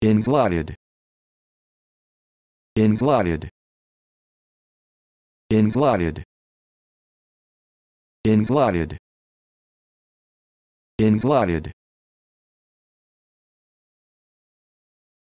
Inglotted. Inglotted. Inglotted. Inglotted. Inglotted.